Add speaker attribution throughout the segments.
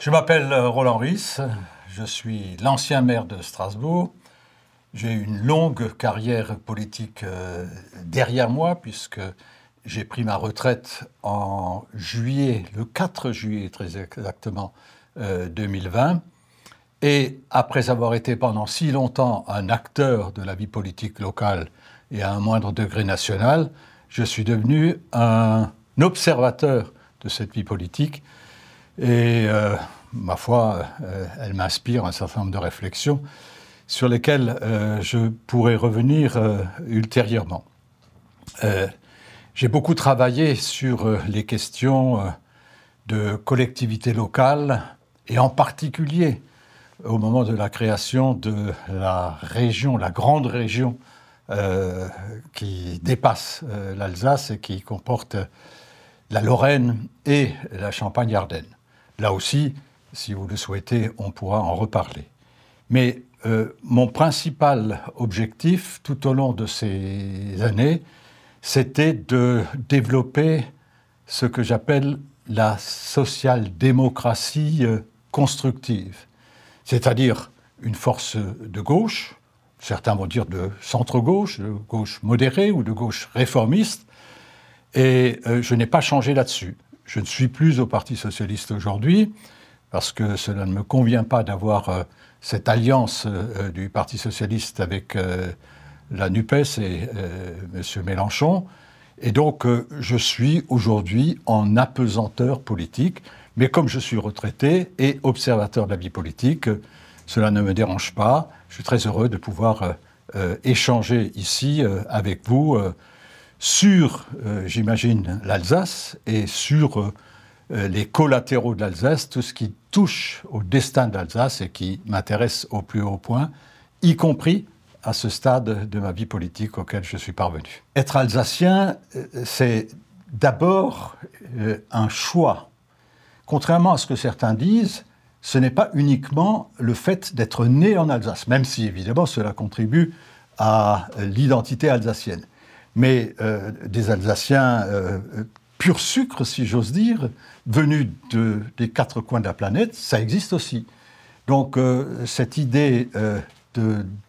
Speaker 1: Je m'appelle euh, Roland Ruiz, je suis l'ancien maire de Strasbourg. J'ai une longue carrière politique euh, derrière moi, puisque j'ai pris ma retraite en juillet, le 4 juillet très exactement 2020. Euh, et après avoir été pendant si longtemps un acteur de la vie politique locale et à un moindre degré national, je suis devenu un observateur de cette vie politique. Et ma foi, euh, elle m'inspire un certain nombre de réflexions sur lesquelles euh, je pourrais revenir euh, ultérieurement. J'ai beaucoup travaillé sur les questions de collectivité locale et en particulier au moment de la création de la région, la grande région qui dépasse l'Alsace et qui comporte la Lorraine et la Champagne-Ardenne. Là aussi, si vous le souhaitez, on pourra en reparler. Mais euh, mon principal objectif tout au long de ces années, c'était de développer ce que j'appelle la social-démocratie euh, constructive, c'est-à-dire une force de gauche, certains vont dire de centre-gauche, de gauche modérée ou de gauche réformiste, et euh, je n'ai pas changé là-dessus. Je ne suis plus au Parti socialiste aujourd'hui, parce que cela ne me convient pas d'avoir euh, cette alliance euh, euh, du Parti socialiste avec la NUPES et M. Mélenchon. Et donc, je suis aujourd'hui en apesanteur politique. Mais comme je suis retraité et observateur de la vie politique, cela ne me dérange pas. Je suis très heureux de pouvoir échanger ici avec vous sur, j'imagine, l'Alsace et sur euh, les collatéraux de l'Alsace, tout ce qui touche au destin de l'Alsace et qui m'intéresse au plus haut point, y compris à ce stade de ma vie politique auquel je suis parvenu. Être alsacien, euh, c'est d'abord euh, un choix. Contrairement à ce que certains disent, ce n'est pas uniquement le fait d'être né en Alsace, même si évidemment cela contribue à l'identité alsacienne. Mais des Alsaciens purs pur sucre, si j'ose dire, venu de, des quatre coins de la planète, ça existe aussi. Donc euh, cette idée euh,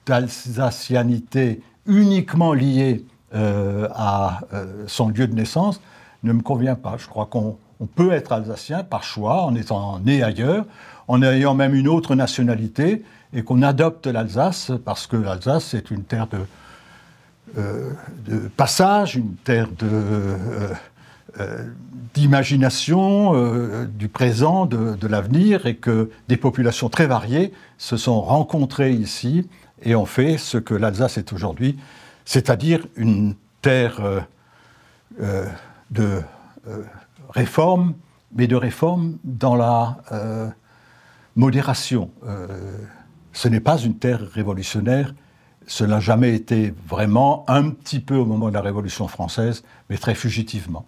Speaker 1: d'alsacianité uniquement liée euh, à son lieu de naissance ne me convient pas. Je crois qu'on peut être alsacien par choix, en étant né ailleurs, en ayant même une autre nationalité, et qu'on adopte l'Alsace parce que l'Alsace est une terre de, passage, une terre de euh, d'imagination euh, du présent, de, l'avenir, et que des populations très variées se sont rencontrées ici et ont fait ce que l'Alsace est aujourd'hui, c'est-à-dire une terre euh, de réforme, mais de réforme dans la modération. ce n'est pas une terre révolutionnaire. Cela n'a jamais été vraiment, un petit peu au moment de la Révolution française, mais très fugitivement.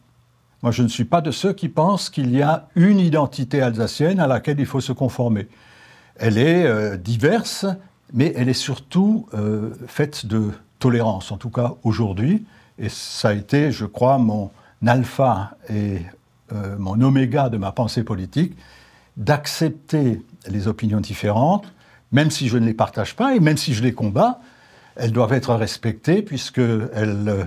Speaker 1: Moi, je ne suis pas de ceux qui pensent qu'il y a une identité alsacienne à laquelle il faut se conformer. Elle est euh, diverse, mais elle est surtout euh, faite de tolérance, en tout cas aujourd'hui. Et ça a été, je crois, mon alpha et euh, mon oméga de ma pensée politique, d'accepter les opinions différentes, même si je ne les partage pas et même si je les combats, elles doivent être respectées puisqu'elles elles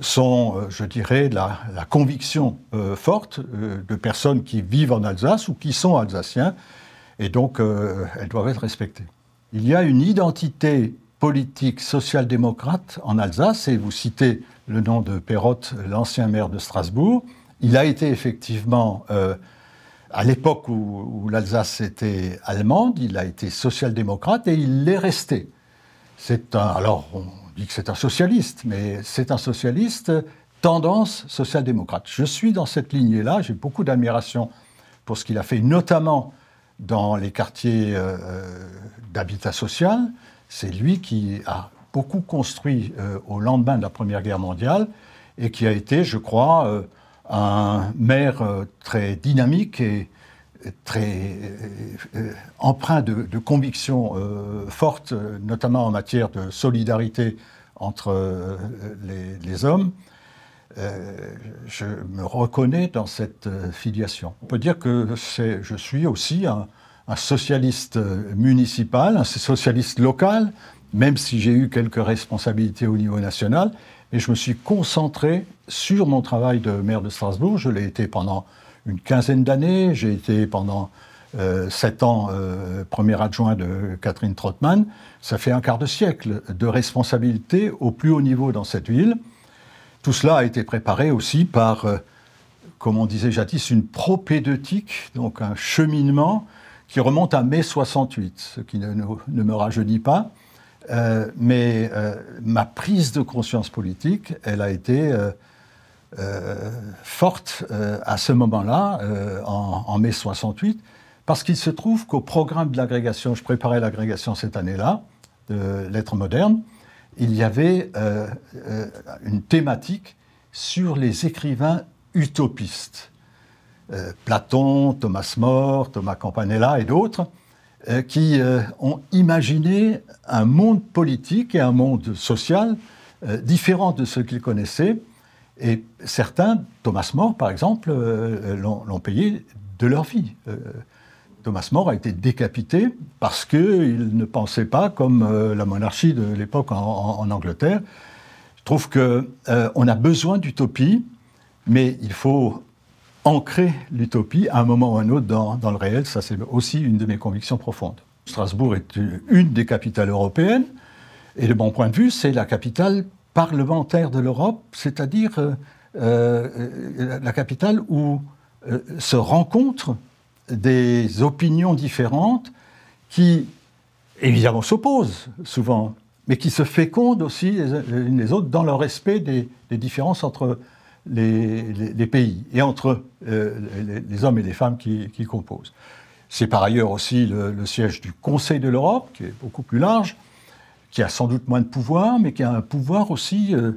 Speaker 1: sont, euh, je dirais, la, conviction euh, forte euh, de personnes qui vivent en Alsace ou qui sont alsaciens, et donc elles doivent être respectées. Il y a une identité politique social-démocrate en Alsace, et vous citez le nom de Perrotte, l'ancien maire de Strasbourg. Il a été effectivement, à l'époque où, l'Alsace était allemande, il a été social-démocrate et il l'est resté. C'est alors, dis que c'est un socialiste, mais c'est un socialiste tendance social-démocrate. Je suis dans cette lignée-là, j'ai beaucoup d'admiration pour ce qu'il a fait, notamment dans les quartiers euh, euh, d'habitat social. C'est lui qui a beaucoup construit euh, au lendemain de la Première Guerre mondiale et qui a été, je crois, un maire très dynamique et, très euh, empreint de, convictions euh, fortes, notamment en matière de solidarité entre euh, les, hommes. je me reconnais dans cette filiation. On peut dire que je suis aussi un, un, socialiste municipal, un socialiste local, même si j'ai eu quelques responsabilités au niveau national, mais je me suis concentré sur mon travail de maire de Strasbourg. Je l'ai été pendant une quinzaine d'années. J'ai été pendant euh, sept ans euh, premier adjoint de Catherine Trottmann. Ça fait un quart de siècle de responsabilité au plus haut niveau dans cette ville. Tout cela a été préparé aussi par, euh, comme on disait jadis, une propédeutique, donc un cheminement qui remonte à mai 68, ce qui ne me rajeunit pas. mais ma prise de conscience politique, elle a été euh, forte euh, à ce moment-là, euh, en, mai 68, parce qu'il se trouve qu'au programme de l'agrégation, je préparais l'agrégation cette année-là, de lettres modernes, il y avait une thématique sur les écrivains utopistes. Platon, Thomas More, Thomas Campanella et d'autres, qui ont imaginé un monde politique et un monde social différent de ce qu'ils connaissaient, et certains, Thomas More par exemple, euh, l'ont payé de leur vie. Euh, Thomas More a été décapité parce qu'il ne pensait pas comme euh, la monarchie de l'époque en, Angleterre. Je trouve qu'on a besoin d'utopie, mais il faut ancrer l'utopie à un moment ou à un autre dans, dans le réel. Ça, c'est aussi une de mes convictions profondes. Strasbourg est une des capitales européennes. Et de mon point de vue, c'est la capitale parlementaire de l'Europe, c'est-à-dire euh, euh, la capitale où euh, se rencontrent des opinions différentes qui, évidemment, s'opposent souvent, mais qui se fécondent aussi les unes les autres dans le respect des, différences entre les, pays et entre les, hommes et les femmes qui, composent. C'est par ailleurs aussi le, siège du Conseil de l'Europe, qui est beaucoup plus large, qui a sans doute moins de pouvoir, mais qui a un pouvoir aussi euh,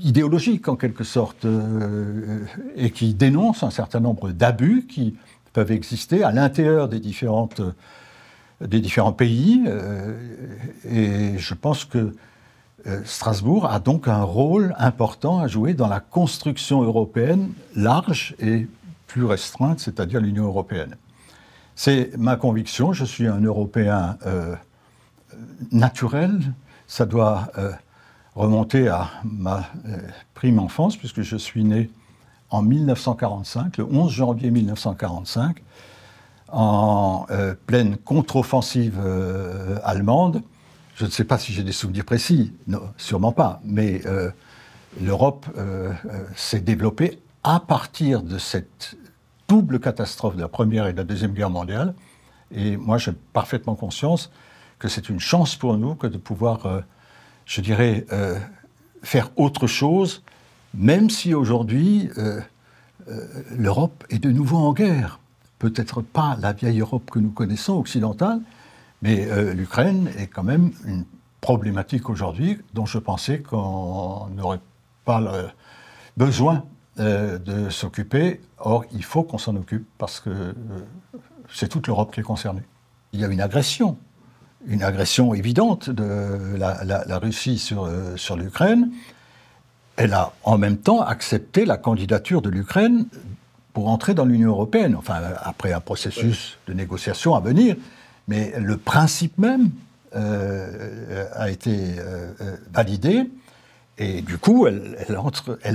Speaker 1: idéologique en quelque sorte, euh, et qui dénonce un certain nombre d'abus qui peuvent exister à l'intérieur des, différentes, euh, des différents pays. et je pense que Strasbourg a donc un rôle important à jouer dans la construction européenne large et plus restreinte, c'est-à-dire l'Union européenne. C'est ma conviction, je suis un Européen naturel, ça doit euh, remonter à ma euh, prime enfance, puisque je suis né en 1945, le 11 janvier 1945, en euh, pleine contre-offensive allemande. Je ne sais pas si j'ai des souvenirs précis, non, sûrement pas, mais l'Europe s'est développée à partir de cette double catastrophe de la Première et de la Deuxième Guerre mondiale. Et moi, j'ai parfaitement conscience c'est une chance pour nous que de pouvoir, euh, je dirais, euh, faire autre chose, même si aujourd'hui euh, l'Europe est de nouveau en guerre. Peut-être pas la vieille Europe que nous connaissons, occidentale, mais l'Ukraine est quand même une problématique aujourd'hui dont je pensais qu'on n'aurait pas besoin de s'occuper. Or, il faut qu'on s'en occupe parce que c'est toute l'Europe qui est concernée. Il y a une agression une agression évidente de la, Russie euh, sur, l'Ukraine, elle a en même temps accepté la candidature de l'Ukraine pour entrer dans l'Union européenne, enfin après un processus de négociation à venir, mais le principe même euh, a été euh, validé. Et du coup, elle,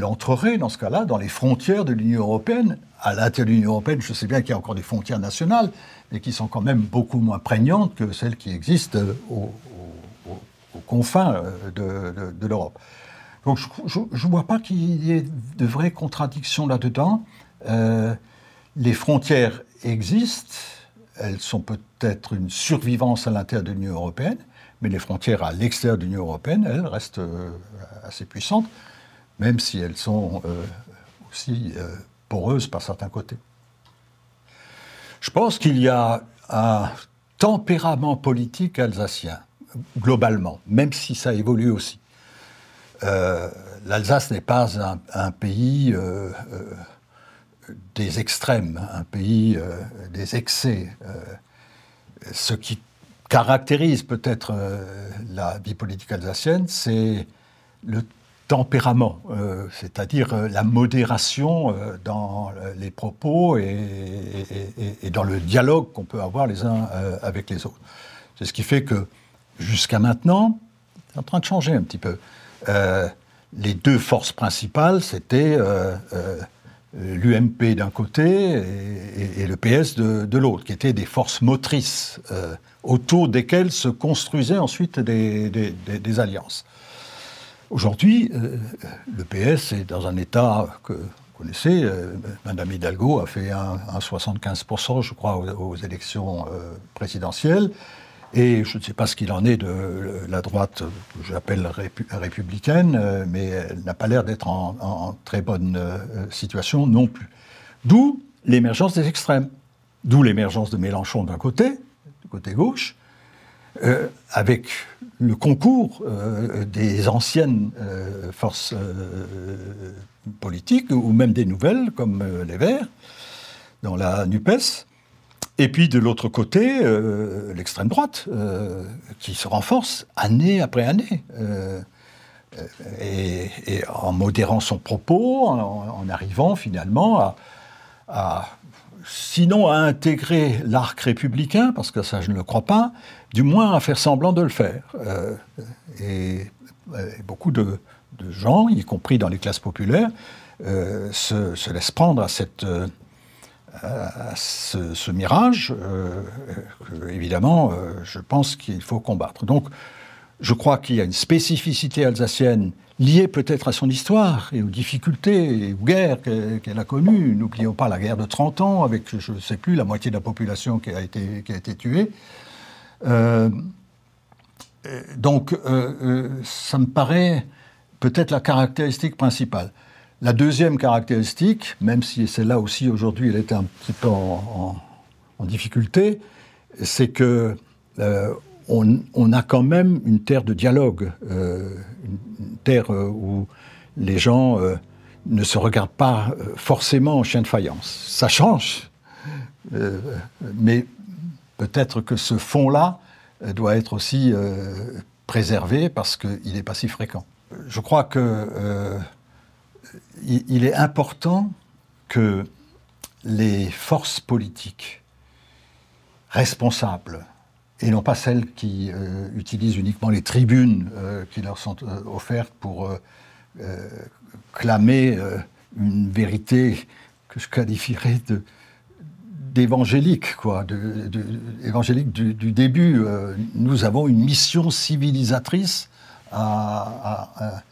Speaker 1: entrerait dans ce cas-là dans les frontières de l'Union européenne. À l'intérieur de l'Union européenne, je sais bien qu'il y a encore des frontières nationales, mais qui sont quand même beaucoup moins prégnantes que celles qui existent aux, confins euh, de, l'Europe. Donc je ne vois pas qu'il y ait de vraies contradictions là-dedans. Euh, les frontières existent, elles sont peut-être une survivance à l'intérieur de l'Union européenne, mais les frontières à l'extérieur de l'Union européenne, elles, restent euh, assez puissantes, même si elles sont euh, aussi euh, poreuses par certains côtés. Je pense qu'il y a un tempérament politique alsacien, globalement, même si ça évolue aussi. L'Alsace n'est pas un, pays des extrêmes, un pays des excès. ce qui caractérise peut-être euh, la vie politique alsacienne, c'est le tempérament, euh, c'est-à-dire euh, la modération dans les propos et, et dans le dialogue qu'on peut avoir les uns avec les autres. C'est ce qui fait que jusqu'à maintenant, c'est en train de changer un petit peu. les deux forces principales, c'était euh, l'UMP d'un côté et, le PS de, l'autre, qui étaient des forces motrices euh, autour desquelles se construisaient ensuite des, alliances. Aujourd'hui, euh, le PS est dans un état que vous connaissez. Madame Hidalgo a fait un, 75%, je crois, aux élections présidentielles. Et je ne sais pas ce qu'il en est de euh, la droite que j'appelle républicaine, euh, mais elle n'a pas l'air d'être en, très bonne euh, situation non plus. D'où l'émergence des extrêmes. D'où l'émergence de Mélenchon d'un côté, du côté gauche, avec le concours des anciennes forces politiques, ou même des nouvelles, comme les Verts, dans la NUPES, et puis de l'autre côté, euh, l'extrême droite, euh, qui se renforce année après année, euh, et, en modérant son propos, en, arrivant finalement à, à, sinon à intégrer l'arc républicain, parce que ça je ne le crois pas, du moins à faire semblant de le faire. Et, beaucoup de, gens, y compris dans les classes populaires, se, se, laissent prendre à cette à ce, mirage, euh, évidemment, euh, je pense qu'il faut combattre. Donc, je crois qu'il y a une spécificité alsacienne liée peut-être à son histoire et aux difficultés et aux guerres qu'elle a connues. N'oublions pas la guerre de 30 ans, avec, je ne sais plus, la moitié de la population qui a été, qui a été tuée. Euh, donc, ça me paraît peut-être la caractéristique principale. La deuxième caractéristique, même si celle-là aussi aujourd'hui elle est un petit peu en, difficulté, c'est que euh, on, a quand même une terre de dialogue, euh, une, terre euh, où les gens ne se regardent pas forcément en chien de faïence. Ça change, mais peut-être que ce fond-là doit être aussi préservé parce qu'il n'est pas si fréquent. Je crois que il est important que les forces politiques responsables, et non pas celles qui euh, utilisent uniquement les tribunes euh, qui leur sont euh, offertes pour clamer une vérité que je qualifierais de d'évangélique, quoi, évangélique du, début. nous avons une mission civilisatrice à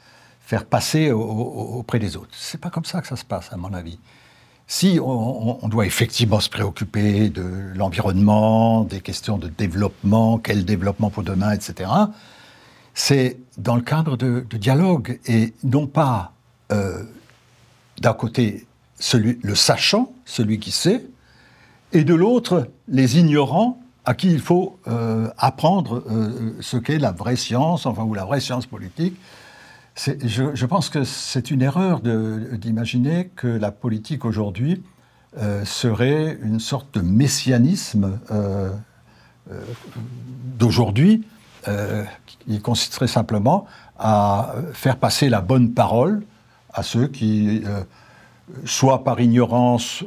Speaker 1: faire passer auprès des autres. C'est pas comme ça que ça se passe, à mon avis. Si on, doit effectivement se préoccuper de l'environnement, des questions de développement, quel développement pour demain, etc., c'est dans le cadre de, dialogue et non pas euh, d'un côté celui, le sachant, celui qui sait, et de l'autre les ignorants à qui il faut euh, apprendre euh, ce qu'est la vraie science, enfin, ou la vraie science politique, je, pense que c'est une erreur d'imaginer que la politique aujourd'hui euh, serait une sorte de messianisme euh, euh, d'aujourd'hui qui consisterait simplement à faire passer la bonne parole à ceux qui, soit par ignorance,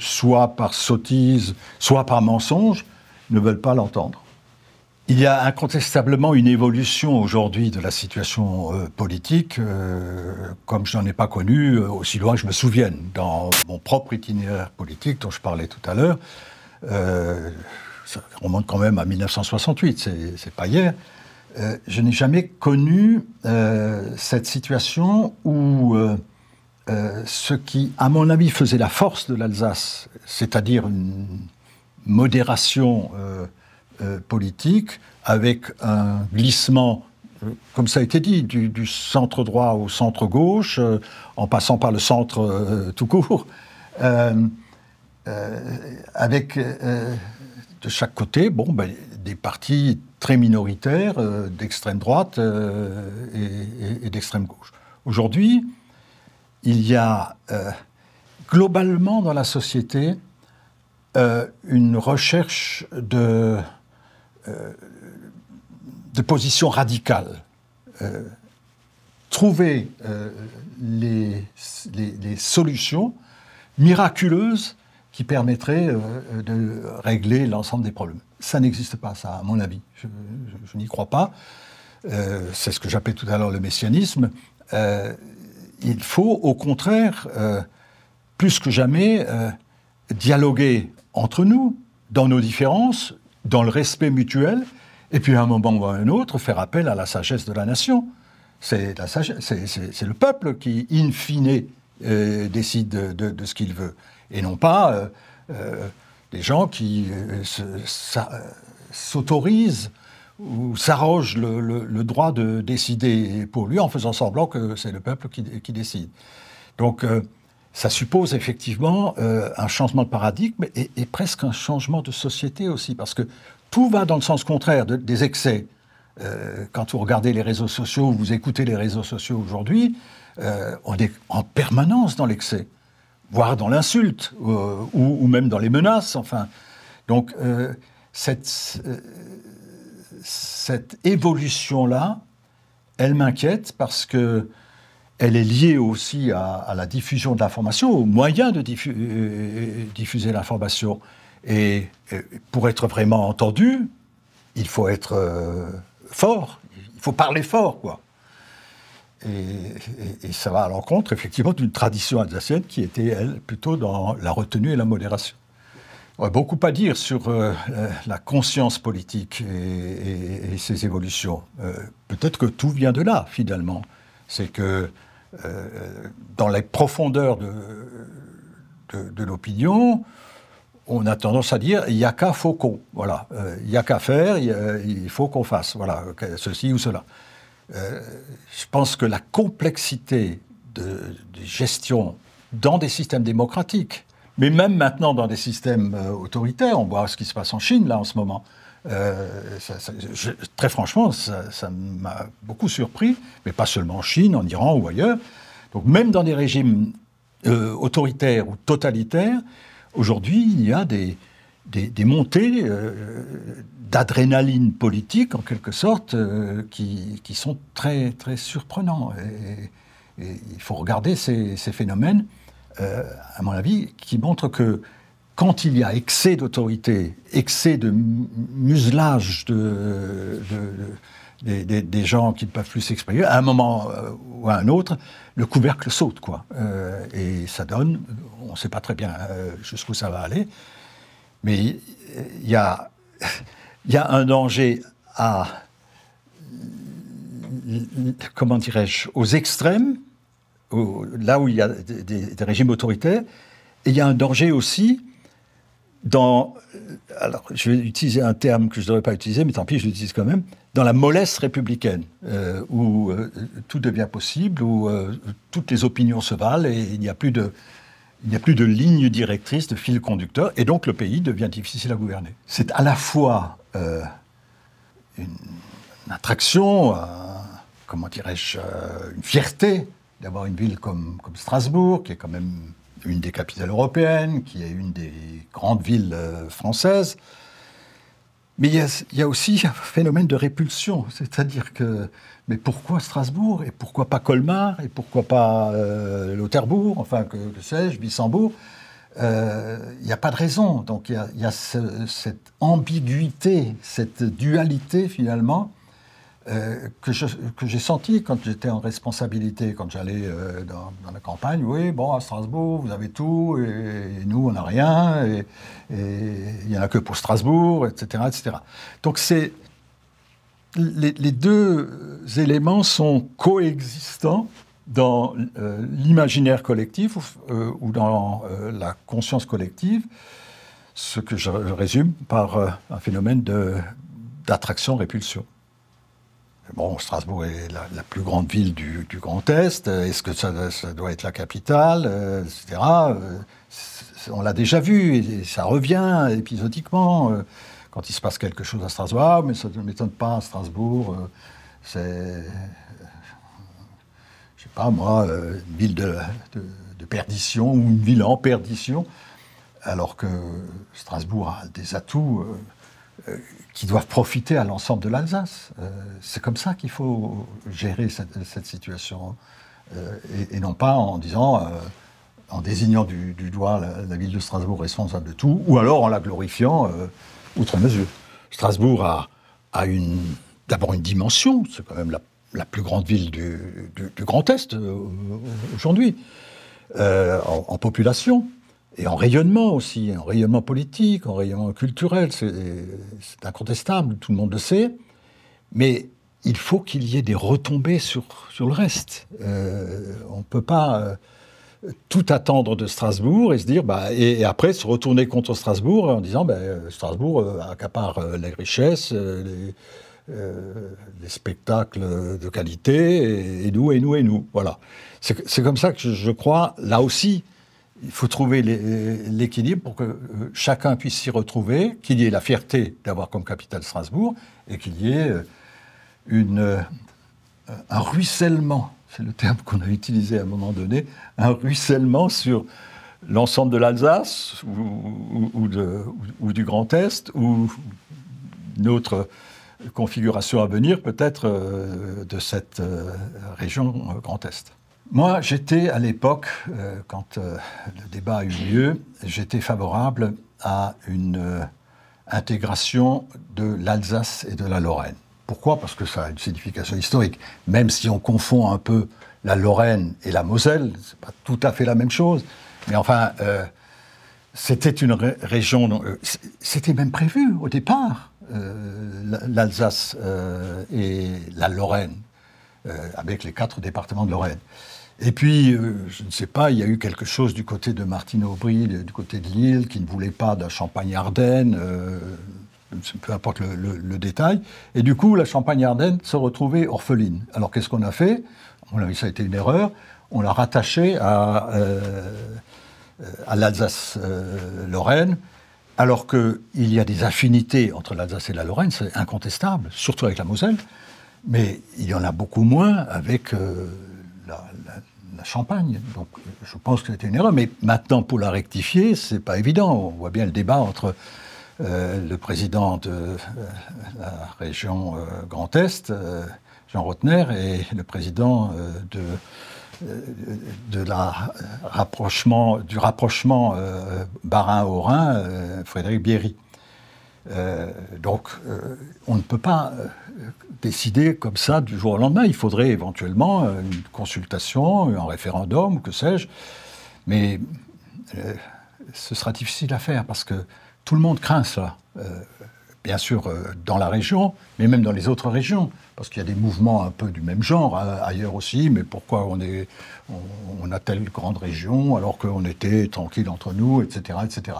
Speaker 1: soit par sottise, soit par mensonge, ne veulent pas l'entendre. Il y a incontestablement une évolution aujourd'hui de la situation euh, politique, euh, comme je n'en ai pas connu euh, aussi loin que je me souvienne, dans mon propre itinéraire politique dont je parlais tout à l'heure. ça remonte quand même à 1968, c'est pas hier. je n'ai jamais connu cette situation où ce qui, à mon avis, faisait la force de l'Alsace, c'est-à-dire une modération euh, politique, avec un glissement, euh, comme ça a été dit, du, centre droit au centre gauche, euh, en passant par le centre tout court, avec de chaque côté, bon, ben, des partis très minoritaires d'extrême droite et d'extrême gauche. Aujourd'hui, il y a globalement dans la société une recherche de euh, de position radicale. Euh, trouver euh, les, les, solutions miraculeuses qui permettraient de régler l'ensemble des problèmes. Ça n'existe pas, ça, à mon avis. Je, n'y crois pas. c'est ce que j'appelais tout à l'heure le messianisme, il faut au contraire, plus que jamais, dialoguer entre nous, dans nos différences, dans le respect mutuel, et puis à un moment ou à un autre, faire appel à la sagesse de la nation. C'est le peuple qui, in fine, euh, décide de, ce qu'il veut, et non pas euh, euh, des gens qui s'autorisent ou s'arrogent le, droit de décider pour lui en faisant semblant que c'est le peuple qui, qui décide. Donc ça suppose effectivement euh, un changement de paradigme et, presque un changement de société aussi, parce que tout va dans le sens contraire des excès. Euh, quand vous regardez les réseaux sociaux, vous écoutez les réseaux sociaux aujourd'hui, euh, on est en permanence dans l'excès, voire dans l'insulte, ou, même dans les menaces, enfin. Donc, cette, cette évolution-là, elle m'inquiète parce que elle est liée aussi à, la diffusion de l'information, au moyen de euh, euh, diffuser l'information. Et, euh, pour être vraiment entendu, il faut être fort, il faut parler fort, quoi. Et, ça va à l'encontre, effectivement, d'une tradition alsacienne qui était, elle, plutôt dans la retenue et la modération. On a beaucoup à dire sur la conscience politique et, ses évolutions. Peut-être que tout vient de là, finalement c'est que euh, dans les profondeurs de, de, l'opinion, on a tendance à dire il n'y a qu'à Voilà, euh, il y a qu'à faire, il faut qu'on fasse. Voilà, ceci ou cela. Euh, je pense que la complexité de, gestion dans des systèmes démocratiques, mais même maintenant dans des systèmes autoritaires, on voit ce qui se passe en Chine là en ce moment. Euh, très franchement, ça m'a beaucoup surpris, mais pas seulement en Chine, en Iran ou ailleurs. Donc même dans des régimes euh, autoritaires ou totalitaires, aujourd'hui, il y a des, montées euh, d'adrénaline politique, en quelque sorte, qui, sont très, très surprenants. Et, il faut regarder ces phénomènes, à mon avis, qui montrent que quand il y a excès d'autorité, excès de muselage de, des, gens qui ne peuvent plus s'exprimer, à un moment euh, ou à un autre, le couvercle saute, quoi. Euh, et ça donne, on ne sait pas très bien euh, jusqu'où ça va aller, mais il y a, un danger à, comment dirais-je, aux extrêmes, là où il y a des, des régimes autoritaires, et il y a un danger aussi dans, alors je vais utiliser un terme que je ne devrais pas utiliser, mais tant pis, je l'utilise quand même, dans la mollesse républicaine, euh, où euh, tout devient possible, où euh, toutes les opinions se valent et il n'y a plus de, il n'y a plus de ligne directrice, de fil conducteur, et donc le pays devient difficile à gouverner. C'est à la fois une, attraction, comment dirais-je, une fierté d'avoir une ville comme, comme Strasbourg, qui est quand même une des capitales européennes, qui est une des grandes villes euh, françaises. Mais il y, a, aussi un phénomène de répulsion, c'est-à-dire que, mais pourquoi Strasbourg et pourquoi pas Colmar et pourquoi pas euh, Lauterbourg, enfin que, sais-je, Bissembourg euh, Il n'y a pas de raison. Donc il y a, cette ambiguïté, cette dualité finalement euh, que j'ai senti quand j'étais en responsabilité, quand j'allais euh, dans, la campagne, oui, bon, à Strasbourg, vous avez tout, et, nous, on n'a rien, et il n'y en a que pour Strasbourg, etc. etc. Donc c'est... Les, deux éléments sont coexistants dans euh, l'imaginaire collectif ou, ou dans la conscience collective, ce que je résume par un phénomène d'attraction-répulsion. Bon, Strasbourg est la, plus grande ville du, Grand Est. Euh, est-ce que ça, doit être la capitale, euh, etc. Euh, on l'a déjà vu, et, ça revient épisodiquement. quand il se passe quelque chose à Strasbourg, ah, mais ça ne m'étonne pas, Strasbourg, c'est. Je ne sais pas, moi, une ville de, perdition ou une ville en perdition. Alors que Strasbourg a des atouts qui doivent profiter à l'ensemble de l'Alsace. Euh, c'est comme ça qu'il faut gérer cette, situation. Hein. Euh, et, non pas en disant, euh, en désignant du, doigt la, ville de Strasbourg responsable de tout, ou alors en la glorifiant outre mesure. Strasbourg a, d'abord une dimension, c'est quand même la, plus grande ville du, Grand Est aujourd'hui, en, population et en rayonnement aussi, en rayonnement politique, en rayonnement culturel, c'est incontestable, tout le monde le sait. Mais il faut qu'il y ait des retombées sur, sur le reste. Euh, on ne peut pas euh, tout attendre de Strasbourg et se dire, bah, et, après se retourner contre Strasbourg en disant, bah, Strasbourg accapare euh, les richesses, les, spectacles de qualité, et, nous, et nous, et nous. Voilà. C'est comme ça que je crois, là aussi, il faut trouver euh, l'équilibre pour que euh, chacun puisse s'y retrouver, qu'il y ait la fierté d'avoir comme capitale Strasbourg et qu'il y ait euh, un ruissellement, c'est le terme qu'on a utilisé à un moment donné, un ruissellement sur l'ensemble de l'Alsace ou, ou, du Grand Est ou une autre configuration à venir peut-être de cette région Grand Est. Moi, j'étais à l'époque, euh, quand euh, le débat a eu lieu, j'étais favorable à une euh, intégration de l'Alsace et de la Lorraine. Pourquoi Parce que ça a une signification historique. Même si on confond un peu la Lorraine et la Moselle, n'est pas tout à fait la même chose. Mais enfin, c'était une région. c'était même prévu au départ, l'Alsace et la Lorraine, avec les quatre départements de Lorraine. Et puis, euh, je ne sais pas, il y a eu quelque chose du côté de Martine Aubry, du côté de Lille, qui ne voulait pas de Champagne-Ardenne, euh, peu importe le, détail. Et du coup, la Champagne-Ardenne se retrouvait orpheline. Alors qu'est-ce qu'on a fait On Ça a été une erreur. On l'a rattaché à, euh, à l'Alsace-Lorraine. alors qu'il y a des affinités entre l'Alsace et la Lorraine, c'est incontestable, surtout avec la Moselle, mais il y en a beaucoup moins avec la, Champagne. Donc je pense que c'était une erreur. Mais maintenant, pour la rectifier, c'est pas évident. On voit bien le débat entre euh, le président de euh, la région euh, Grand Est, Jean Rotner, et le président de de la rapprochement, du rapprochement barin au rhin Frédéric Bierry. donc, on ne peut pas décider comme ça du jour au lendemain. Il faudrait éventuellement euh, une consultation, un référendum, que sais-je. Mais euh, ce sera difficile à faire parce que tout le monde craint ça. Euh, bien sûr, dans la région, mais même dans les autres régions, parce qu'il y a des mouvements un peu du même genre hein, ailleurs aussi. Mais pourquoi on, est, on a telle grande région alors qu'on était tranquille entre nous, etc., etc.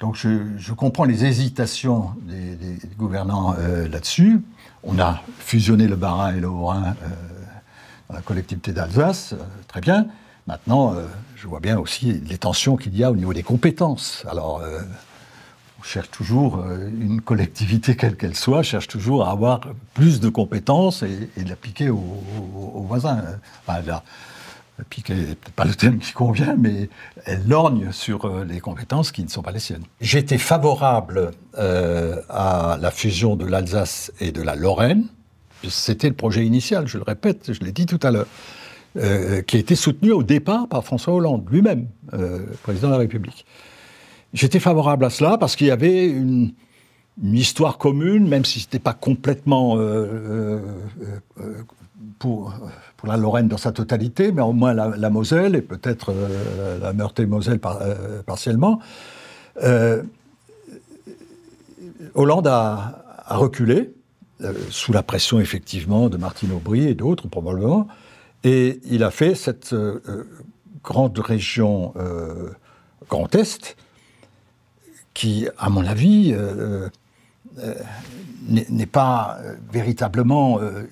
Speaker 1: Donc je, comprends les hésitations des, gouvernants euh, là-dessus. On a fusionné le bas et le Haut-Rhin euh, dans la collectivité d'Alsace, euh, très bien. Maintenant, je vois bien aussi les tensions qu'il y a au niveau des compétences. Alors, on cherche toujours, une collectivité quelle qu'elle soit, cherche toujours à avoir plus de compétences et, et l'appliquer aux, voisins puis n'est peut-être pas le thème qui convient, mais elle lorgne sur euh, les compétences qui ne sont pas les siennes. J'étais favorable euh, à la fusion de l'Alsace et de la Lorraine. C'était le projet initial, je le répète, je l'ai dit tout à l'heure, euh, qui a été soutenu au départ par François Hollande lui-même, président de la République. J'étais favorable à cela parce qu'il y avait une, histoire commune, même si ce n'était pas complètement euh, pour, la Lorraine dans sa totalité, mais au moins la, Moselle et peut-être euh, la Meurthe-et-Moselle euh, partiellement, Hollande a, a reculé, sous la pression effectivement de Martine Aubry et d'autres probablement, et il a fait cette grande région Grand Est qui, à mon avis, euh, n'est pas euh, véritablement, euh,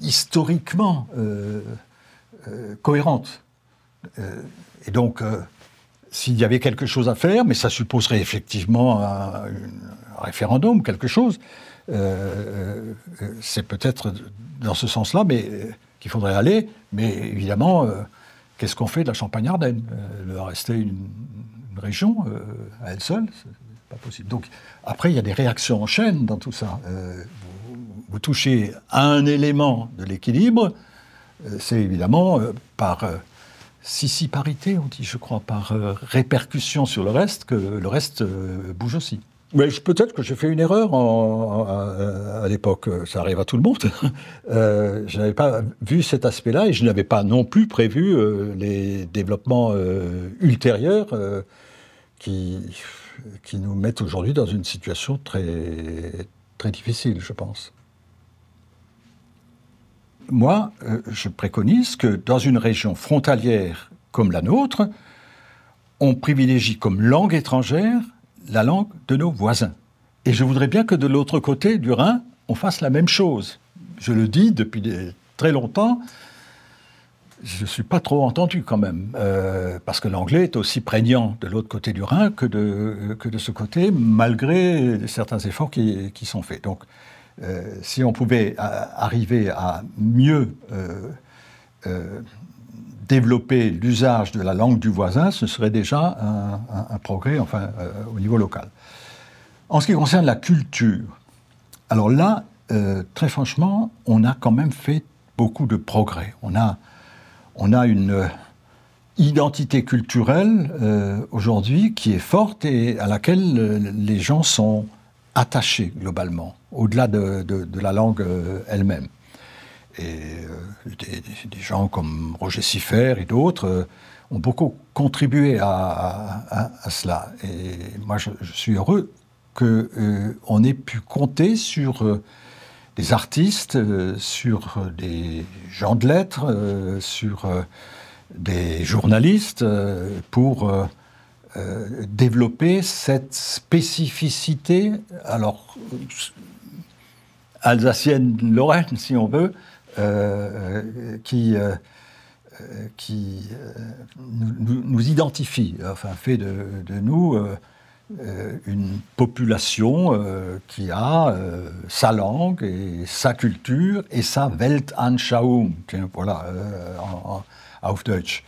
Speaker 1: historiquement, cohérente. et donc, s'il y avait quelque chose à faire, mais ça supposerait effectivement un, référendum, quelque chose, c'est peut-être dans ce sens-là mais qu'il faudrait aller, mais évidemment qu'est-ce qu'on fait de la Champagne-Ardenne Elle doit rester une, région à elle seule possible. Donc, après, il y a des réactions en chaîne dans tout ça. Euh, vous, touchez à un élément de l'équilibre, euh, c'est évidemment euh, par sissiparité, on dit, je crois, par répercussion sur le reste, que le reste bouge aussi. Mais peut-être que j'ai fait une erreur à, l'époque. Ça arrive à tout le monde. je n'avais pas vu cet aspect-là et je n'avais pas non plus prévu les développements ultérieurs qui qui nous mettent aujourd'hui dans une situation très, très difficile, je pense. Moi, euh, je préconise que dans une région frontalière comme la nôtre, on privilégie comme langue étrangère la langue de nos voisins. Et je voudrais bien que de l'autre côté du Rhin, on fasse la même chose. Je le dis depuis très longtemps, je ne suis pas trop entendu quand même, euh, parce que l'anglais est aussi prégnant de l'autre côté du Rhin que de, que de ce côté, malgré certains efforts qui, qui sont faits. Donc, euh, si on pouvait arriver à mieux euh, développer l'usage de la langue du voisin, ce serait déjà un, un progrès, enfin, au niveau local. En ce qui concerne la culture, alors là, très franchement, on a quand même fait beaucoup de progrès. On a on a une euh, identité culturelle euh, aujourd'hui qui est forte et à laquelle euh, les gens sont attachés globalement, au-delà de, la langue elle-même. Et des, gens comme Roger Siffert et d'autres ont beaucoup contribué à, cela. Et moi, je, suis heureux qu'on ait pu compter sur des artistes, euh, sur euh, des gens de lettres, euh, sur des journalistes pour développer cette spécificité, alors alsacienne-lorraine si on veut, qui qui nous, identifie, enfin fait de, nous euh, une population euh, qui a euh, sa langue et sa culture et sa Weltanschauung, voilà, en, Deutsch.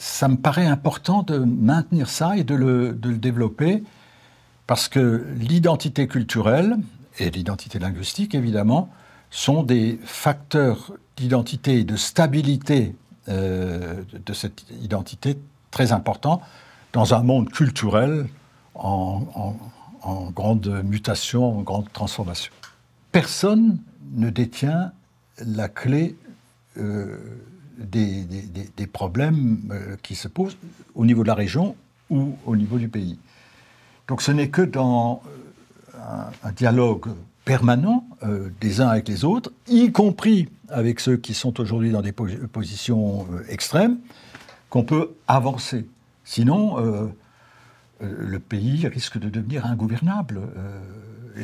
Speaker 1: ça me paraît important de maintenir ça et de le, de le développer parce que l'identité culturelle et l'identité linguistique, évidemment, sont des facteurs d'identité et de stabilité de cette identité très importants dans un monde culturel en, grande mutation, en grande transformation. Personne ne détient la clé euh, des, problèmes euh, qui se posent au niveau de la région ou au niveau du pays. Donc ce n'est que dans euh, un, dialogue permanent des uns avec les autres, y compris avec ceux qui sont aujourd'hui dans des positions extrêmes, qu'on peut avancer. Sinon, euh, euh, le pays risque de devenir ingouvernable, euh,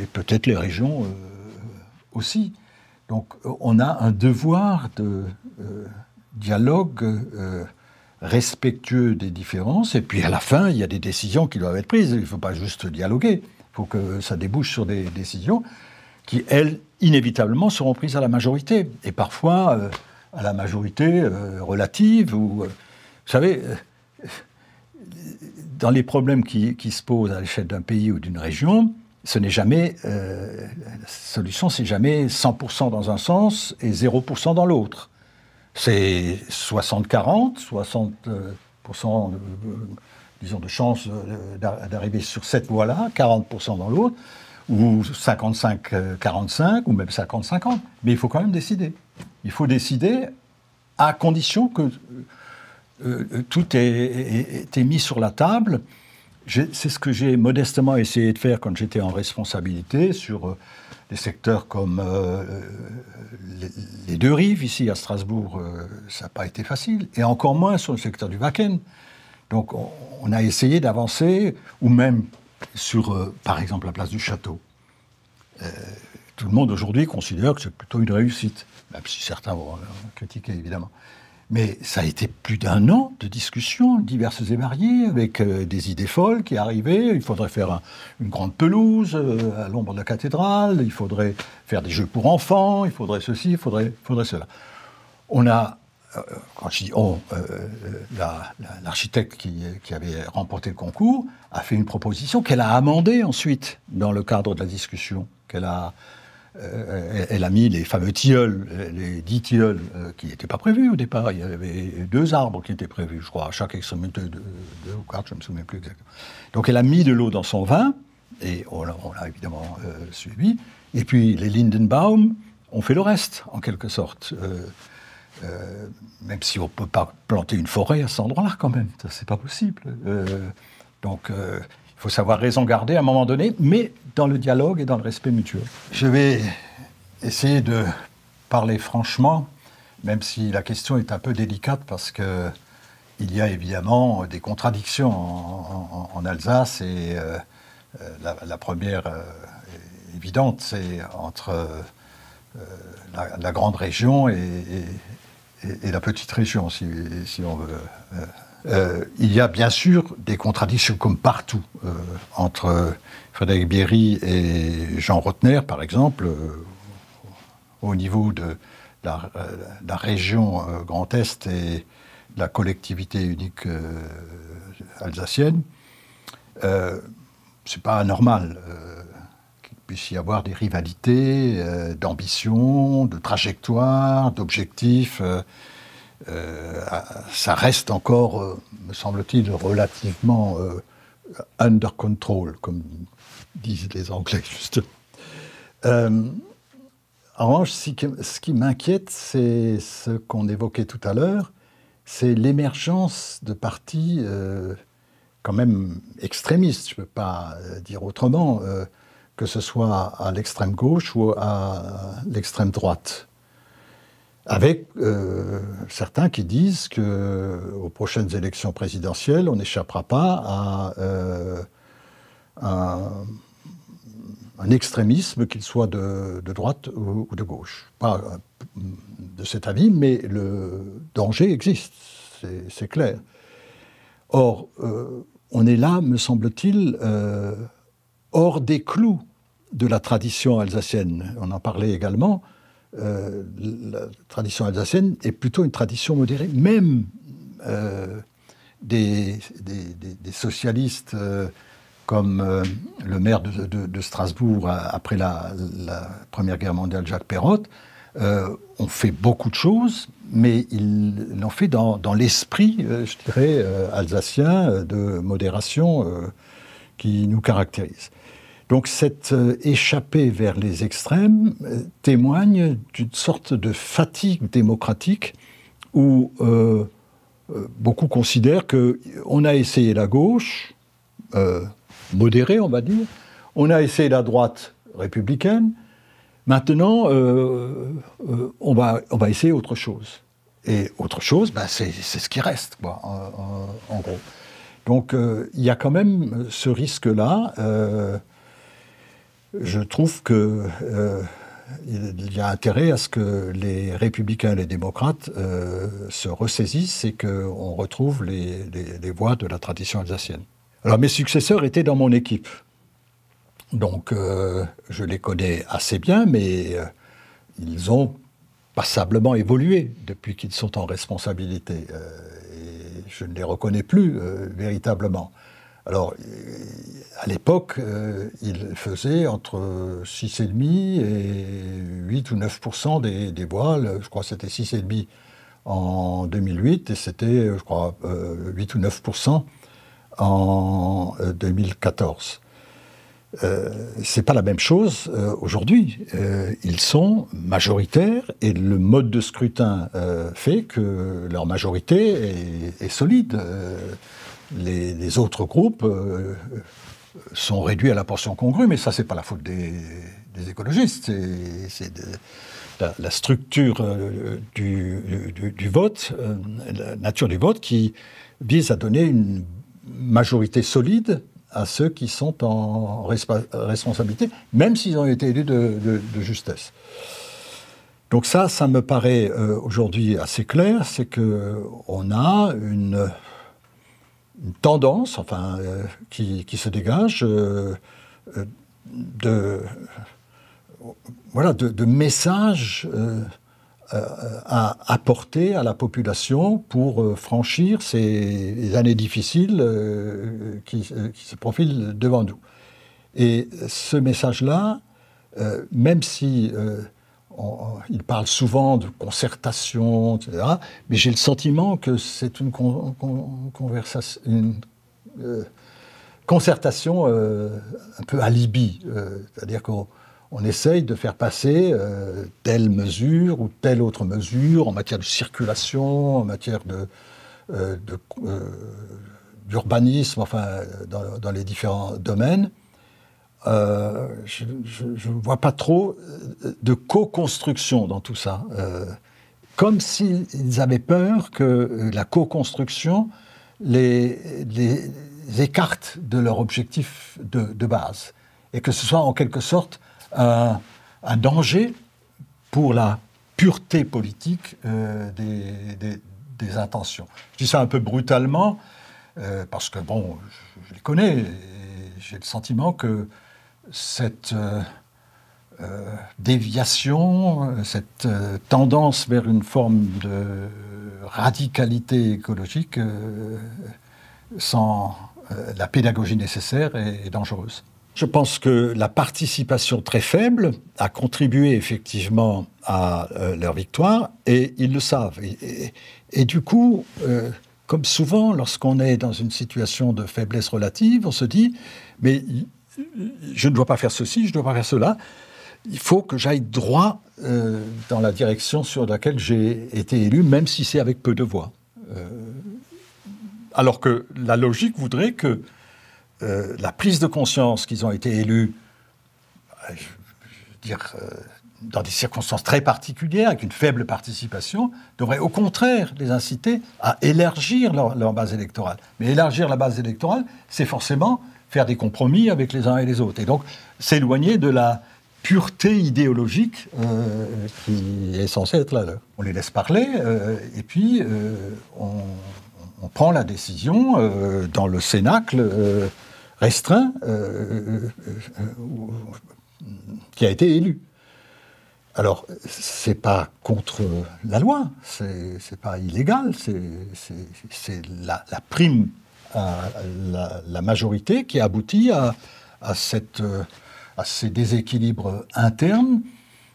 Speaker 1: et peut-être les régions aussi. Donc on a un devoir de dialogue respectueux des différences, et puis à la fin, il y a des décisions qui doivent être prises. Il ne faut pas juste dialoguer, il faut que ça débouche sur des décisions qui, elles, inévitablement, seront prises à la majorité, et parfois à la majorité relative, ou, vous savez, dans les problèmes qui, se posent à l'échelle d'un pays ou d'une région, ce n'est jamais, euh, la solution, c'est jamais 100% dans un sens et 0% dans l'autre. C'est 60-40, 60%, euh, euh, disons, de chance d'arriver sur cette voie-là, 40% dans l'autre, ou 55-45, ou même 50-50. Mais il faut quand même décider. Il faut décider à condition que euh, euh, tout est, mis sur la table. C'est ce que j'ai modestement essayé de faire quand j'étais en responsabilité sur euh, des secteurs comme les, deux rives, ici à Strasbourg, ça n'a pas été facile, et encore moins sur le secteur du Wacken. Donc on, on, a essayé d'avancer, ou même sur, par exemple, la place du château. tout le monde aujourd'hui considère que c'est plutôt une réussite, même si certains vont critiquer évidemment. Mais ça a été plus d'un an de discussions diverses et variées, avec euh, des idées folles qui arrivaient. Il faudrait faire une grande pelouse euh, à l'ombre de la cathédrale, il faudrait faire des jeux pour enfants, il faudrait ceci, il faudrait, faudrait cela. On a, euh, quand je dis on, l'architecte qui, qui, avait remporté le concours a fait une proposition qu'elle a amendée ensuite dans le cadre de la discussion, qu'elle a euh, elle a mis les fameux tilleuls, les dix tilleuls euh, qui n'étaient pas prévus au départ. Il y avait deux arbres qui étaient prévus, je crois, à chaque extrémité, de, deux, ou quatre, je ne me souviens plus exactement. Donc elle a mis de l'eau dans son vin, et on, l'a évidemment euh, suivi. Et puis les Lindenbaum ont fait le reste, en quelque sorte. même si on ne peut pas planter une forêt à cet endroit-là, quand même, c'est pas possible. donc, il faut savoir raison garder à un moment donné, mais dans le dialogue et dans le respect mutuel. Je vais essayer de parler franchement, même si la question est un peu délicate parce que il y a évidemment des contradictions en, Alsace et euh, euh, la, première euh, évidente, c'est entre la, grande région et, la petite région, si, si on veut euh, il y a bien sûr des contradictions comme partout euh, entre euh, Frédéric Bierry et Jean Rotner, par exemple, au niveau de la, région Grand Est et la collectivité unique alsacienne. C'est pas anormal qu'il puisse y avoir des rivalités d'ambition, de trajectoire, d'objectifs. Euh, ah, ça reste encore, euh, me semble-t-il, relativement euh, under control, comme disent les Anglais, justement. en revanche, ce qui m'inquiète, c'est ce qu'on évoquait tout à l'heure, c'est l'émergence de partis quand même extrémistes, je ne peux pas dire autrement, que ce soit à l'extrême gauche ou à l'extrême droite avec euh, certains qui disent que aux prochaines élections présidentielles, on n'échappera pas à, euh, un extrémisme, qu'il soit de, droite ou, de gauche. Pas euh, de cet avis, mais le danger existe, c'est clair. Or, on est là, me semble-t-il, hors des clous de la tradition alsacienne. On en parlait également. Euh, la tradition alsacienne est plutôt une tradition modérée, même euh, des, socialistes euh, comme le maire de, Strasbourg après la, Première Guerre mondiale, Jacques Perrot, ont fait beaucoup de choses, mais ils l'ont fait dans l'esprit, je dirais, alsacien de modération qui nous caractérise. Donc cette euh, échappée vers les extrêmes euh, témoigne d'une sorte de fatigue démocratique où euh, beaucoup considèrent qu'on a essayé la gauche, modérée on va dire, on a essayé la droite républicaine, maintenant on, va, on va essayer autre chose. Et autre chose, bah, c'est ce qui reste, en gros. Donc il y a quand même ce risque-là je trouve qu'il euh, y a intérêt à ce que les républicains et les démocrates euh, se ressaisissent et qu'on retrouve les, voies de la tradition alsacienne. Alors mes successeurs étaient dans mon équipe. Donc euh, je les connais assez bien, mais ils ont passablement évolué depuis qu'ils sont en responsabilité. et je ne les reconnais plus véritablement. Alors, euh, à l'époque, ils euh, il faisait entre 6,5 et 8 ou 9 des, voiles. Je crois que c'était 6,5 en 2008 et c'était, je crois, 8 euh, ou 9 en 2014. Ce n'est pas la même chose aujourd'hui. ils sont majoritaires et le mode de scrutin fait que leur majorité est, est solide les, autres groupes euh, sont réduits à la portion congrue, mais ça, n'est pas la faute des, écologistes. C'est la, structure euh, du, vote, euh, la nature du vote, qui vise à donner une majorité solide à ceux qui sont en responsabilité, même s'ils ont été élus de, justesse. Donc ça, ça me paraît aujourd'hui assez clair, c'est qu'on a une une tendance, enfin, euh, qui, se dégage euh, euh, de, voilà, de, messages à apporter à, la population pour franchir ces années difficiles qui, qui, se profilent devant nous. Et ce message-là, même si il parle souvent de concertation, etc. Mais j'ai le sentiment que c'est une, euh, concertation euh, un peu alibi. Euh, c'est-à-dire qu'on essaye de faire passer telle mesure ou telle autre mesure en matière de circulation, en matière d'urbanisme, enfin, dans, les différents domaines, euh, je ne vois pas trop euh, de co-construction dans tout ça. Euh, comme s'ils avaient peur que la co-construction les, les, écarte de leur objectif de, base et que ce soit en quelque sorte un, danger pour la pureté politique des, intentions. Je dis ça un peu brutalement, parce que, bon, je, je les connais, j'ai le sentiment que cette euh, euh, déviation, cette euh, tendance vers une forme de radicalité écologique sans la pédagogie nécessaire est, dangereuse. Je pense que la participation très faible a contribué effectivement à leur victoire et ils le savent. Et, et du coup, comme souvent lorsqu'on est dans une situation de faiblesse relative, on se dit, mais je ne dois pas faire ceci, je ne dois pas faire cela. Il faut que j'aille droit euh, dans la direction sur laquelle j'ai été élu, même si c'est avec peu de voix. Euh, alors que la logique voudrait que euh, la prise de conscience qu'ils ont été élus, dire, dans des circonstances très particulières, avec une faible participation, devrait au contraire les inciter à élargir leur base électorale. Mais élargir la base électorale, c'est forcément faire des compromis avec les uns et les autres. Et donc, s'éloigner de la pureté idéologique euh, qui est censée être là. On les laisse parler euh, et puis euh, on, prend la décision dans le cénacle restreint qui a été élu. Alors, c'est pas contre la loi, c'est pas illégal, c'est la, la prime à la, majorité qui aboutit à, cette, euh, à ces déséquilibres internes.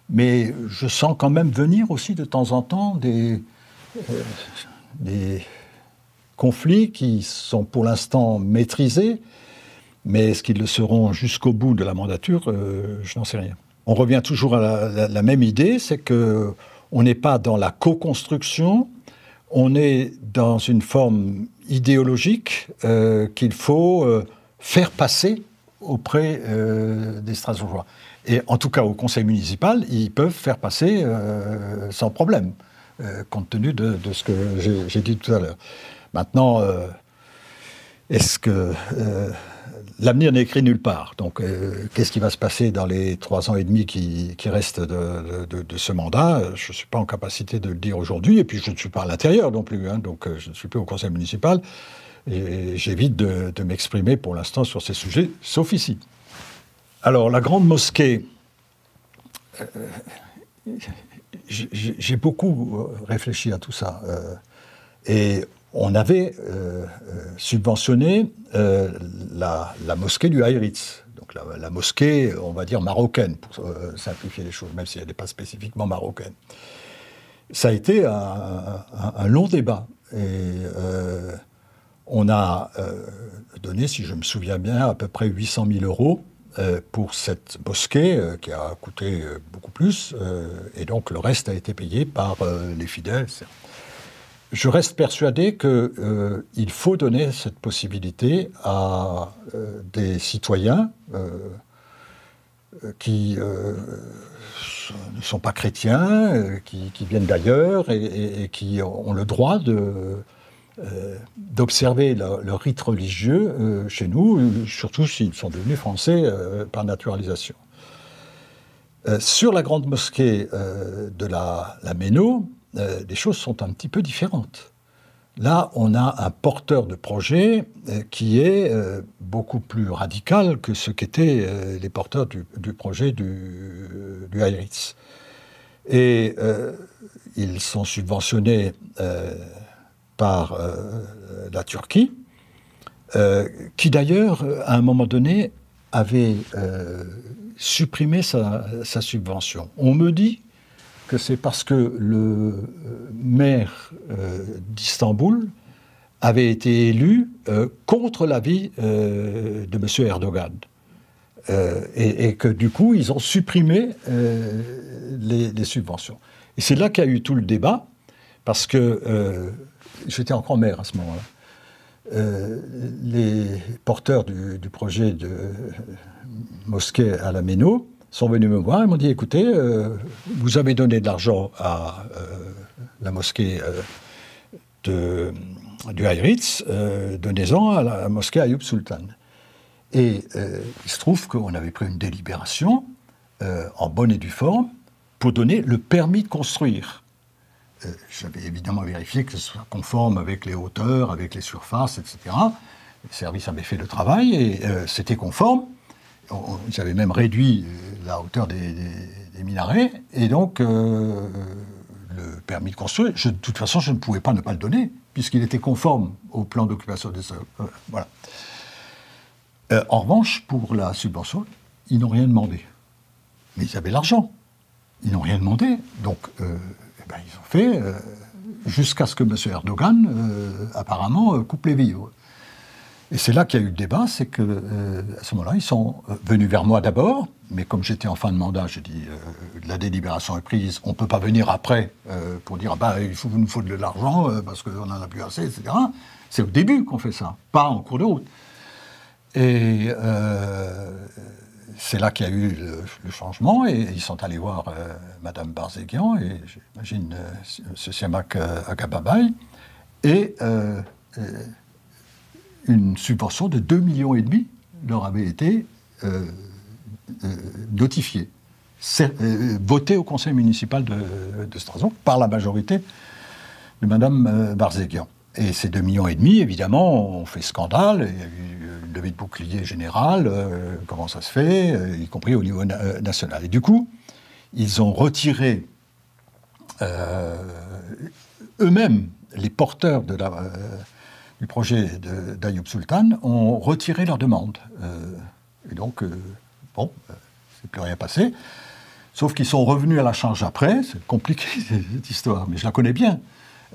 Speaker 1: Mais je sens quand même venir aussi de temps en temps des, euh, des conflits qui sont pour l'instant maîtrisés, mais est-ce qu'ils le seront jusqu'au bout de la mandature euh, Je n'en sais rien. On revient toujours à la, la même idée, c'est que on n'est pas dans la co-construction, on est dans une forme idéologique euh, qu'il faut euh, faire passer auprès euh, des Strasbourgeois. Et en tout cas, au conseil municipal, ils peuvent faire passer sans problème, compte tenu de ce que j'ai dit tout à l'heure. Maintenant, est-ce que l'avenir n'est écrit nulle part. Donc, euh, qu'est-ce qui va se passer dans les trois ans et demi qui, restent de, ce mandat Je ne suis pas en capacité de le dire aujourd'hui, et puis je ne suis pas à l'intérieur non plus, hein, donc euh, je ne suis plus au conseil municipal, et j'évite de, m'exprimer pour l'instant sur ces sujets, sauf ici. Alors, la grande mosquée, euh, j'ai beaucoup réfléchi à tout ça, et on avait euh, euh, subventionné euh, la, mosquée du Haïritz. Donc la, mosquée, on va dire, marocaine, pour simplifier les choses, même si elle n'est pas spécifiquement marocaine. Ça a été un, long débat. Et on a donné, si je me souviens bien, à peu près 800 000 euros pour cette mosquée qui a coûté beaucoup plus. et donc le reste a été payé par les fidèles je reste persuadé qu'il euh, faut donner cette possibilité à euh, des citoyens euh, qui ne sont pas chrétiens, qui, viennent d'ailleurs et, qui ont le droit d'observer le, rite religieux chez nous, surtout s'ils sont devenus français par naturalisation. sur la grande mosquée de la, la Méno, euh, les choses sont un petit peu différentes. Là, on a un porteur de projet euh, qui est euh, beaucoup plus radical que ce qu'étaient les porteurs du, projet du, du Et ils sont subventionnés par la Turquie, qui d'ailleurs, à un moment donné, avait supprimé sa subvention. On me dit, que c'est parce que le euh, maire euh, d'Istanbul avait été élu euh, contre l'avis de M. Erdogan. Et, que du coup, ils ont supprimé les, subventions. Et c'est là qu'a eu tout le débat, parce que j'étais encore maire à ce moment-là. les porteurs du, projet de mosquée à la Méno sont venus me voir et m'ont dit écoutez, euh, vous avez donné de l'argent à euh, la mosquée euh, de, du Hayritz, donnez-en à la mosquée Ayub Sultan. Et il se trouve qu'on avait pris une délibération en bonne et due forme pour donner le permis de construire. J'avais évidemment vérifié que ce soit conforme avec les hauteurs, avec les surfaces, etc. Le service avait fait le travail et c'était conforme ils avaient même réduit la hauteur des, minarets. Et donc, euh, le permis de construire, de toute façon, je ne pouvais pas ne pas le donner, puisqu'il était conforme au plan d'occupation des sols. Euh, voilà. Euh, en revanche, pour la subvention, ils n'ont rien demandé. Mais ils avaient l'argent. Ils n'ont rien demandé. Donc, eh ben, ils ont fait jusqu'à ce que M. Erdogan, apparemment, coupe les vivres. Et c'est là qu'il y a eu le débat, c'est que euh, à ce moment-là, ils sont euh, venus vers moi d'abord, mais comme j'étais en fin de mandat, j'ai dit euh, la délibération est prise, on ne peut pas venir après pour dire ah bah, il faut, nous faut de l'argent parce qu'on n'en a plus assez, etc. C'est au début qu'on fait ça, pas en cours de route. Et c'est là qu'il y a eu le, changement et ils sont allés voir Madame Barzéguian et j'imagine ce Siamak Agababai, Et une subvention de 2,5 millions et demi leur avait été euh, euh, notifiée, euh, votée au conseil municipal de, Strasbourg par la majorité de Madame Barzéguian. Et ces 2,5 millions et demi, évidemment, ont fait scandale. Il y a eu une levée de bouclier général, comment ça se fait, y compris au niveau national. Et du coup, ils ont retiré eux-mêmes les porteurs de la du projet d'Ayoub Sultan ont retiré leur demande. Euh, et donc, euh, bon, euh, c'est plus rien passé. Sauf qu'ils sont revenus à la charge après. C'est compliqué cette histoire, mais je la connais bien.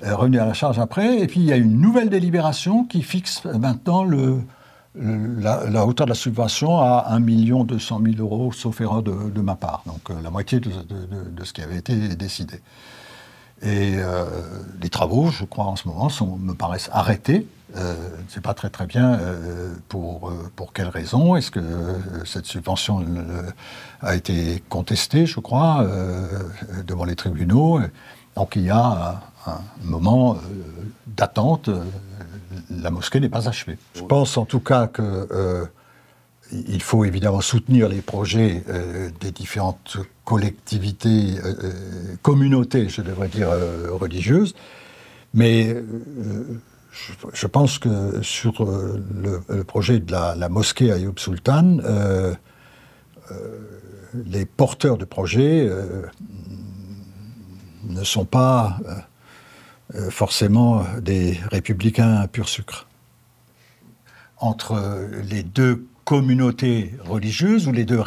Speaker 1: revenus à la charge après. Et puis, il y a une nouvelle délibération qui fixe maintenant le, la, hauteur de la subvention à 1 million 000 euros, sauf erreur de, ma part. Donc, la moitié de, ce qui avait été décidé. Et euh, les travaux, je crois, en ce moment, sont, me paraissent arrêtés. Euh, je ne sais pas très très bien euh, pour, euh, pour quelles raisons. Est-ce que cette subvention a été contestée, je crois, devant les tribunaux Donc il y a un, un moment d'attente. la mosquée n'est pas achevée. Je pense en tout cas que il faut évidemment soutenir les projets euh, des différentes collectivités, euh, euh, communautés, je devrais dire, religieuses. Mais je, pense que sur le, projet de la, mosquée mosquée Yub Sultan, les porteurs de projets ne sont pas forcément des républicains pur sucre. Entre les deux communauté religieuse, ou les deux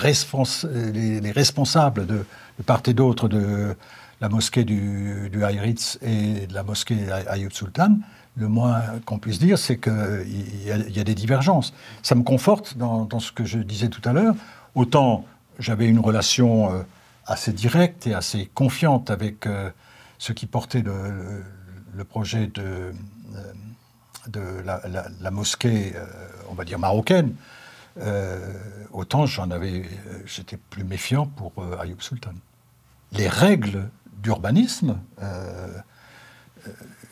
Speaker 1: les, responsables de, part et d'autre de la mosquée du, du et de la mosquée Ayyub Sultan, le moins qu'on puisse dire, c'est qu'il y, a des divergences. Ça me conforte dans, ce que je disais tout à l'heure. Autant j'avais une relation euh, assez directe et assez confiante avec euh, ceux qui portaient le, projet de, euh, la, mosquée, on va dire, marocaine, euh, autant j'en avais, euh, j'étais plus méfiant pour euh, Ayoub Sultan. Les règles d'urbanisme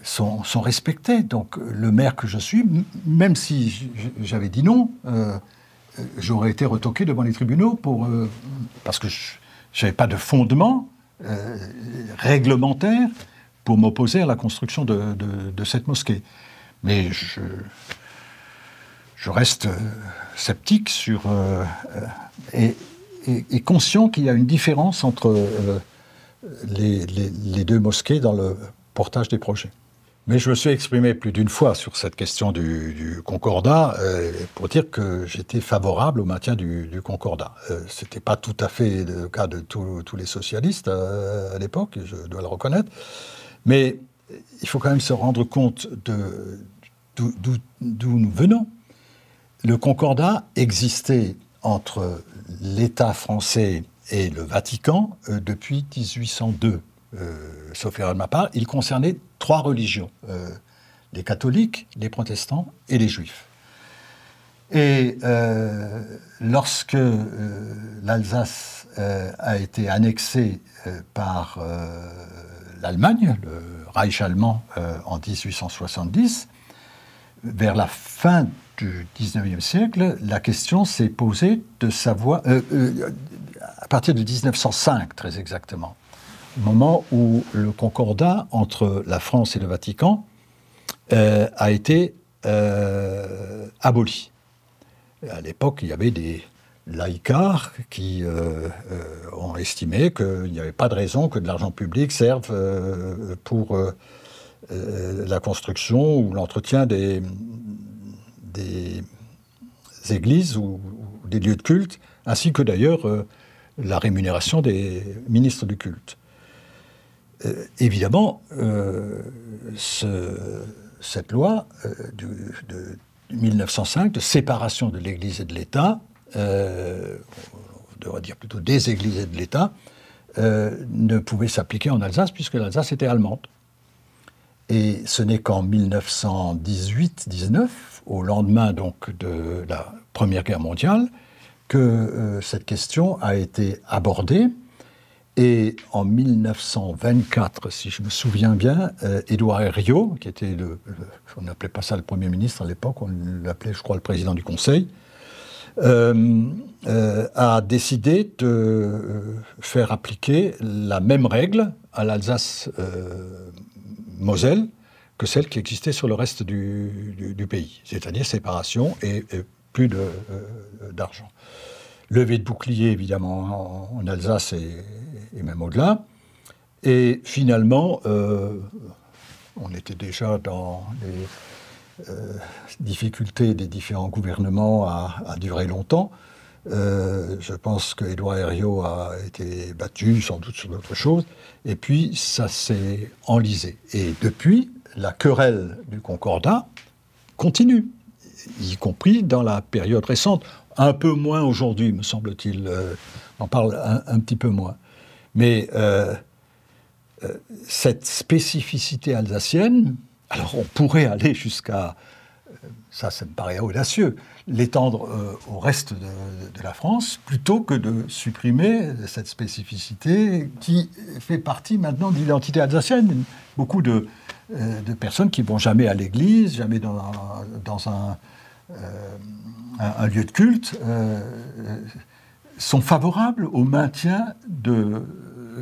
Speaker 1: sont, respectées. Donc le maire que je suis, même si j'avais dit non, j'aurais été retoqué devant les tribunaux pour, parce que je n'avais pas de fondement réglementaire pour m'opposer à la construction de, cette mosquée. Mais je, je reste sceptique sur, euh, euh, et, conscient qu'il y a une différence entre euh, les, les, deux mosquées dans le portage des projets. Mais je me suis exprimé plus d'une fois sur cette question du, concordat pour dire que j'étais favorable au maintien du, concordat. Ce n'était pas tout à fait le cas de tous les socialistes à l'époque, je dois le reconnaître. Mais il faut quand même se rendre compte de, d'où nous venons. Le concordat existait entre l'État français et le Vatican euh, depuis 1802, euh, sauf erreur de ma part. Il concernait trois religions, euh, les catholiques, les protestants et les juifs. Et lorsque l'Alsace a été annexée par l'Allemagne, le Reich allemand en 1870, vers la fin du 19e siècle, la question s'est posée de savoir, euh, euh, à partir de 1905 très exactement, moment où le concordat entre la France et le Vatican euh, a été aboli. À l'époque, il y avait des laïcars qui ont estimé qu'il n'y avait pas de raison que de l'argent public serve pour la construction ou l'entretien des, des églises ou, des lieux de culte, ainsi que d'ailleurs euh, la rémunération des ministres du culte. Euh, évidemment, euh, cette loi de 1905 de séparation de l'Église et de l'État, on devrait dire plutôt des Églises et de l'État, ne pouvait s'appliquer en Alsace puisque l'Alsace était allemande. Et ce n'est qu'en 1918-19, au lendemain donc de la Première Guerre mondiale, que euh, cette question a été abordée. Et en 1924, si je me souviens bien, euh, Édouard Herriot, qui était le, on n'appelait pas ça le Premier ministre à l'époque, on l'appelait, je crois, le président du Conseil, euh, a décidé de faire appliquer la même règle à l'Alsace Moselle que celle qui existait sur le reste du, pays, c'est-à-dire séparation et, plus euh, d'argent. Levée de bouclier, évidemment, en, Alsace et, même au-delà. Et finalement, euh, on était déjà dans les euh, difficultés des différents gouvernements à, à durer longtemps. Euh, je pense que Herriot a été battu, sans doute sur d'autres choses. Et puis, ça s'est enlisé. Et depuis, la querelle du Concordat continue, y compris dans la période récente. Un peu moins aujourd'hui, me semble-t-il. Euh, on en parle un, petit peu moins. Mais euh, cette spécificité alsacienne, alors on pourrait aller jusqu'à ça, ça me paraît audacieux, l'étendre euh, au reste de, la France plutôt que de supprimer cette spécificité qui fait partie maintenant de l'identité alsacienne. Beaucoup de, euh, personnes qui ne vont jamais à l'église, jamais dans, un, euh, lieu de culte, sont favorables au maintien de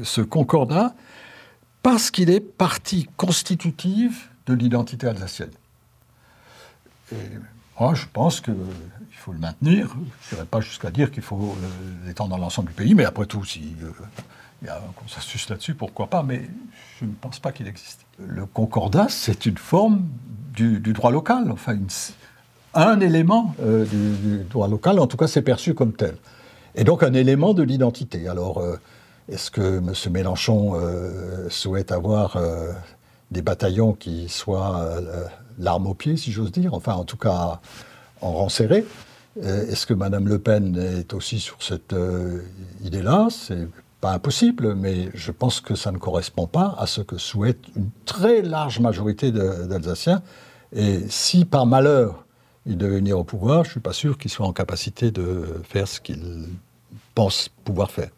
Speaker 1: ce concordat parce qu'il est partie constitutive de l'identité alsacienne moi, je pense qu'il euh, faut le maintenir. Je ne n'irai pas jusqu'à dire qu'il faut euh, l'étendre dans l'ensemble du pays, mais après tout, si euh, il y a un consensus là-dessus, pourquoi pas, mais je ne pense pas qu'il existe. Le concordat, c'est une forme du, droit local, enfin un élément du, droit local, en tout cas c'est perçu comme tel. Et donc un élément de l'identité. Alors, est-ce que M. Mélenchon souhaite avoir des bataillons qui soient l'arme au pied, si j'ose dire, enfin en tout cas en rang euh, Est-ce que Mme Le Pen est aussi sur cette euh, idée-là C'est pas impossible, mais je pense que ça ne correspond pas à ce que souhaite une très large majorité d'Alsaciens. Et si par malheur il devait venir au pouvoir, je ne suis pas sûr qu'il soit en capacité de faire ce qu'il pense pouvoir faire.